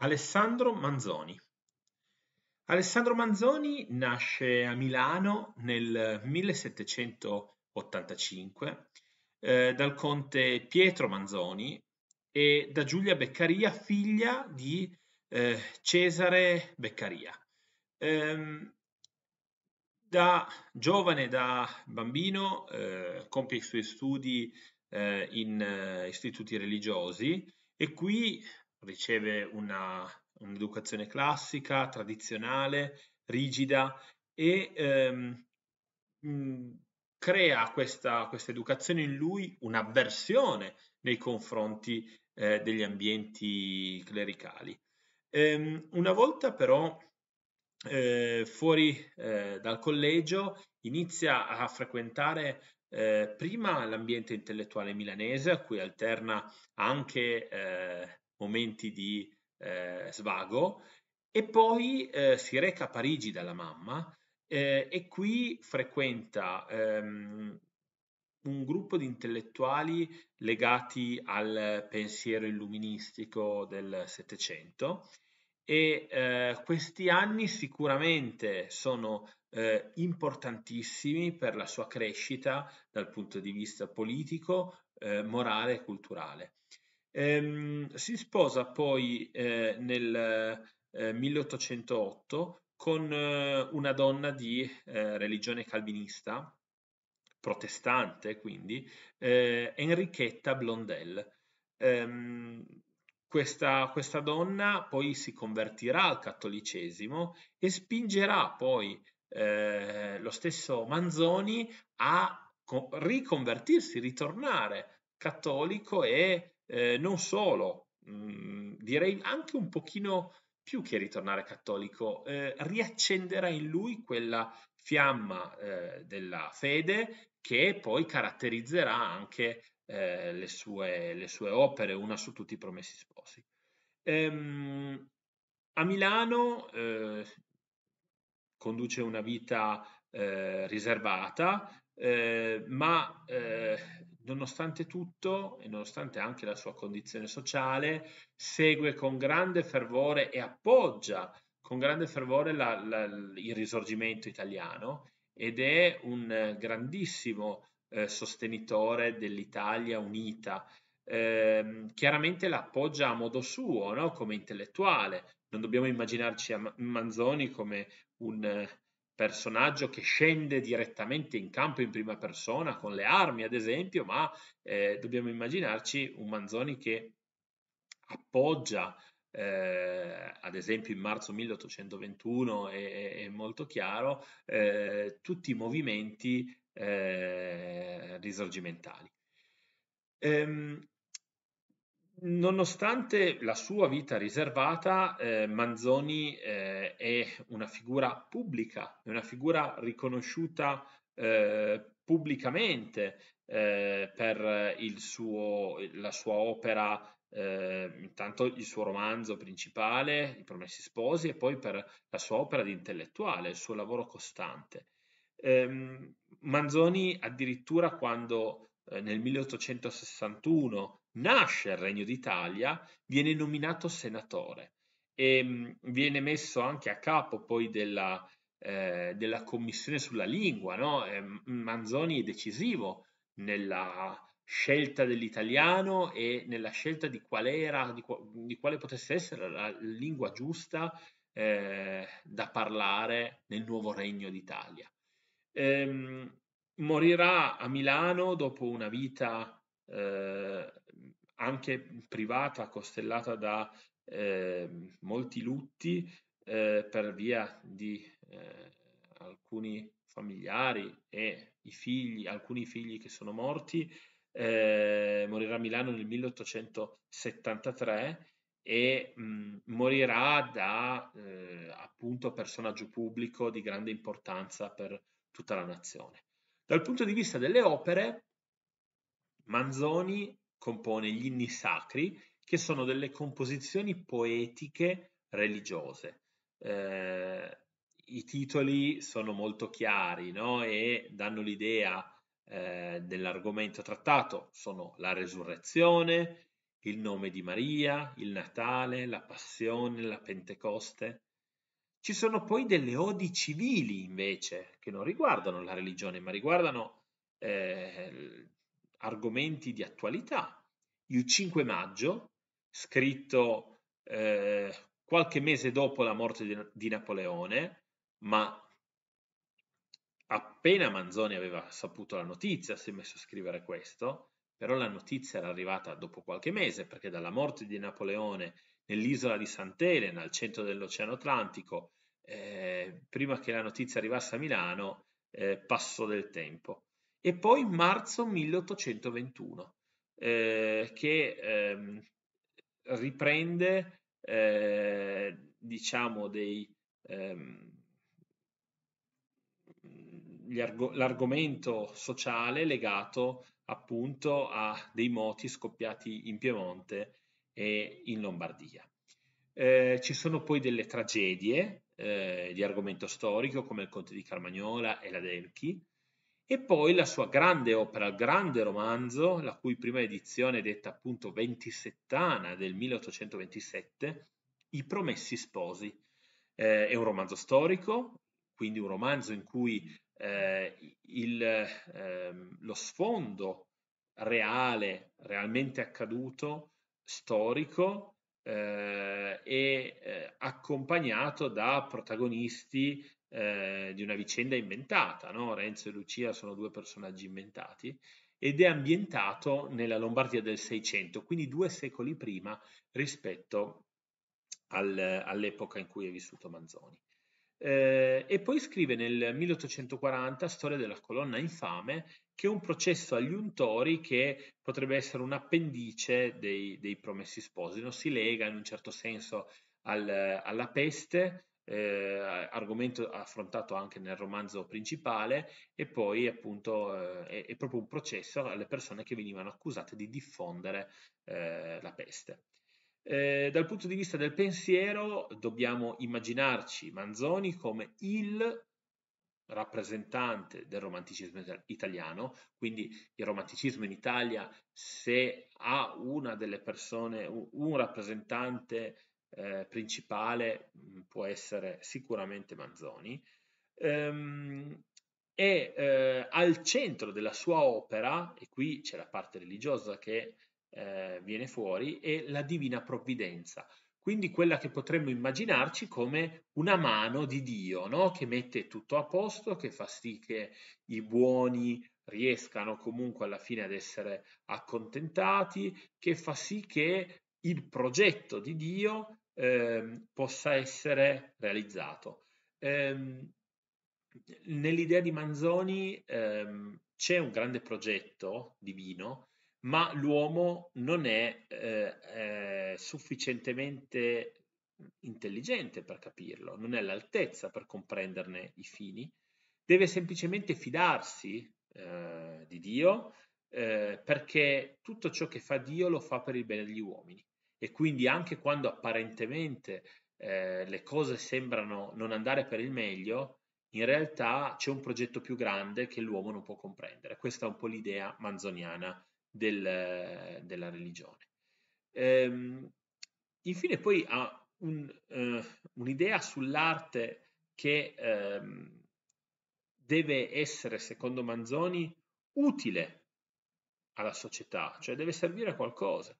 Alessandro Manzoni Alessandro Manzoni nasce a Milano nel 1785 eh, dal conte Pietro Manzoni e da Giulia Beccaria, figlia di eh, Cesare Beccaria. Ehm, da giovane, da bambino, eh, compie i suoi studi eh, in eh, istituti religiosi e qui riceve una, un'educazione classica, tradizionale, rigida e ehm, crea questa, questa, educazione in lui un'avversione nei confronti eh, degli ambienti clericali. Ehm, una volta però eh, fuori eh, dal collegio inizia a frequentare eh, prima l'ambiente intellettuale milanese a cui alterna anche eh, momenti di eh, svago e poi eh, si reca a Parigi dalla mamma eh, e qui frequenta ehm, un gruppo di intellettuali legati al pensiero illuministico del Settecento e eh, questi anni sicuramente sono eh, importantissimi per la sua crescita dal punto di vista politico, eh, morale e culturale. Ehm, si sposa poi eh, nel eh, 1808 con eh, una donna di eh, religione calvinista, protestante quindi, eh, Enrichetta Blondel. Ehm, questa, questa, donna poi si convertirà al cattolicesimo e spingerà poi eh, lo stesso Manzoni a riconvertirsi, ritornare cattolico e eh, non solo, mh, mm, direi anche un pochino più che ritornare cattolico, eh, riaccenderà in lui quella fiamma eh, della fede che poi caratterizzerà anche eh, le sue, le, sue, opere, una su tutti i promessi sposi. Ehm, a Milano eh, conduce una vita eh, riservata, ma nonostante tutto e nonostante anche la sua condizione sociale, segue con grande fervore e appoggia con grande fervore la, la, il risorgimento italiano ed è un eh, grandissimo eh, sostenitore dell'Italia unita. Eh, chiaramente l'appoggia a modo suo, no? come intellettuale. Non dobbiamo immaginarci a Manzoni come un eh, personaggio che scende direttamente in campo in prima persona con le armi ad esempio, ma eh, dobbiamo immaginarci un Manzoni che appoggia eh, ad esempio in marzo 1821 è, è molto chiaro, eh, tutti i movimenti eh, risorgimentali. Ehm, Nonostante la sua vita riservata, eh, Manzoni eh, è una figura pubblica, è una figura riconosciuta eh, pubblicamente eh, per suo, la sua opera eh, intanto il suo romanzo principale, I Promessi Sposi, e poi per la sua opera di intellettuale, il suo lavoro costante. Eh, Manzoni addirittura quando eh, nel 1861 nasce il Regno d'Italia, viene nominato senatore e mm, viene messo anche a capo poi della, eh, della commissione sulla lingua. No? Eh, Manzoni è decisivo nella scelta dell'italiano e nella scelta di, qual era, di, qua, di quale potesse essere la lingua giusta eh, da parlare nel nuovo regno d'Italia. Ehm, morirà a Milano dopo una vita eh, anche privata, costellata da eh, molti lutti eh, per via di eh, alcuni familiari e i figli, alcuni figli che sono morti. Eh, morirà a Milano nel 1873 e mh, mm, morirà da eh, appunto personaggio pubblico di grande importanza per tutta la nazione. Dal punto di vista delle opere, Manzoni compone gli inni sacri, che sono delle composizioni poetiche religiose. Eh, I titoli sono molto chiari no? e danno l'idea eh, dell'argomento trattato. Sono la resurrezione, il nome di Maria, il Natale, la passione, la Pentecoste. Ci sono poi delle odi civili invece, che non riguardano la religione, ma riguardano eh, argomenti di attualità. Il 5 maggio, scritto eh, qualche mese dopo la morte di, di Napoleone, ma appena Manzoni aveva saputo la notizia, si è messo a scrivere questo, però la notizia era arrivata dopo qualche mese, perché dalla morte di Napoleone nell'isola di Sant'Elena, al centro dell'Oceano Atlantico, eh, prima che la notizia arrivasse a Milano, eh, passò del tempo. E poi marzo 1821, eh, che ehm, riprende, eh, diciamo, dei, ehm, arg- l'argomento sociale legato appunto a dei moti scoppiati in Piemonte e in Lombardia. Eh, ci sono poi delle tragedie eh, di argomento storico come il Conte di Carmagnola e la Delchi, e poi la sua grande opera, il grande romanzo, la cui prima edizione è detta appunto ventisettana del 1827, I Promessi Sposi. Eh, è un romanzo storico, quindi un romanzo in cui eh, il, ehm, lo sfondo reale, realmente accaduto, storico, eh, e eh, accompagnato da protagonisti eh, di una vicenda inventata, no? Renzo e Lucia sono due personaggi inventati, ed è ambientato nella Lombardia del Seicento, quindi due secoli prima rispetto al, all'epoca in cui è vissuto Manzoni. Eh, e poi scrive nel 1840 Storia della colonna infame che un processo agli untori che potrebbe essere un'appendice dei, dei promessi sposi, no? si lega in un certo senso al, alla peste, eh, argomento affrontato anche nel romanzo principale e poi appunto eh, è, è, proprio un processo alle persone che venivano accusate di diffondere eh, la peste. Eh, dal punto di vista del pensiero dobbiamo immaginarci Manzoni come il rappresentante del romanticismo italiano, quindi il romanticismo in Italia se ha una delle persone, un rappresentante eh, principale mm, può essere sicuramente Manzoni, ehm, e eh, al centro della sua opera, e qui c'è la parte religiosa che eh, viene fuori, è la Divina Provvidenza quindi quella che potremmo immaginarci come una mano di Dio, no? che mette tutto a posto, che fa sì che i buoni riescano comunque alla fine ad essere accontentati, che fa sì che il progetto di Dio eh, possa essere realizzato. Ehm, nell'idea di Manzoni ehm, c'è un grande progetto divino ma l'uomo non è eh, eh, sufficientemente intelligente per capirlo, non è all'altezza per comprenderne i fini, deve semplicemente fidarsi eh, di Dio eh, perché tutto ciò che fa Dio lo fa per il bene degli uomini e quindi anche quando apparentemente eh, le cose sembrano non andare per il meglio, in realtà c'è un progetto più grande che l'uomo non può comprendere. Questa è un po' l'idea manzoniana del, della religione. Ehm, infine poi ha un, eh, un'idea sull'arte che ehm, deve essere, secondo Manzoni, utile alla società, cioè deve servire a qualcosa,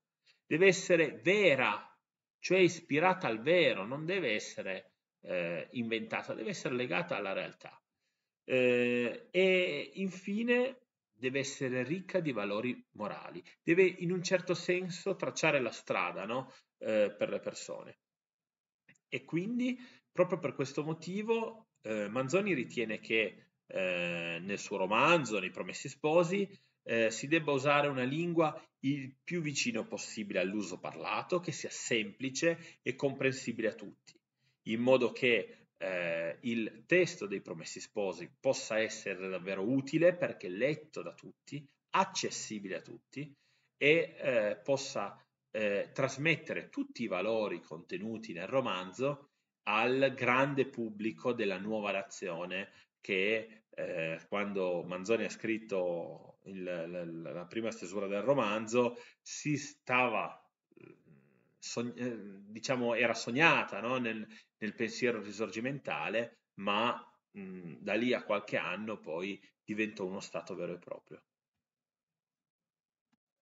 deve essere vera, cioè ispirata al vero, non deve essere eh, inventata, deve essere legata alla realtà. Eh, e infine deve essere ricca di valori morali, deve in un certo senso tracciare la strada no? eh, per le persone. E quindi, proprio per questo motivo, eh, Manzoni ritiene che eh, nel suo romanzo, nei Promessi Sposi, eh, si debba usare una lingua il più vicino possibile all'uso parlato, che sia semplice e comprensibile a tutti, in modo che eh, il testo dei Promessi Sposi possa essere davvero utile perché letto da tutti, accessibile a tutti e eh, possa eh, trasmettere tutti i valori contenuti nel romanzo al grande pubblico della nuova nazione che eh, quando Manzoni ha scritto il, la, la prima stesura del romanzo si stava sog- eh, diciamo era sognata no? nel, nel, pensiero risorgimentale, ma mh, da lì a qualche anno poi diventò uno stato vero e proprio.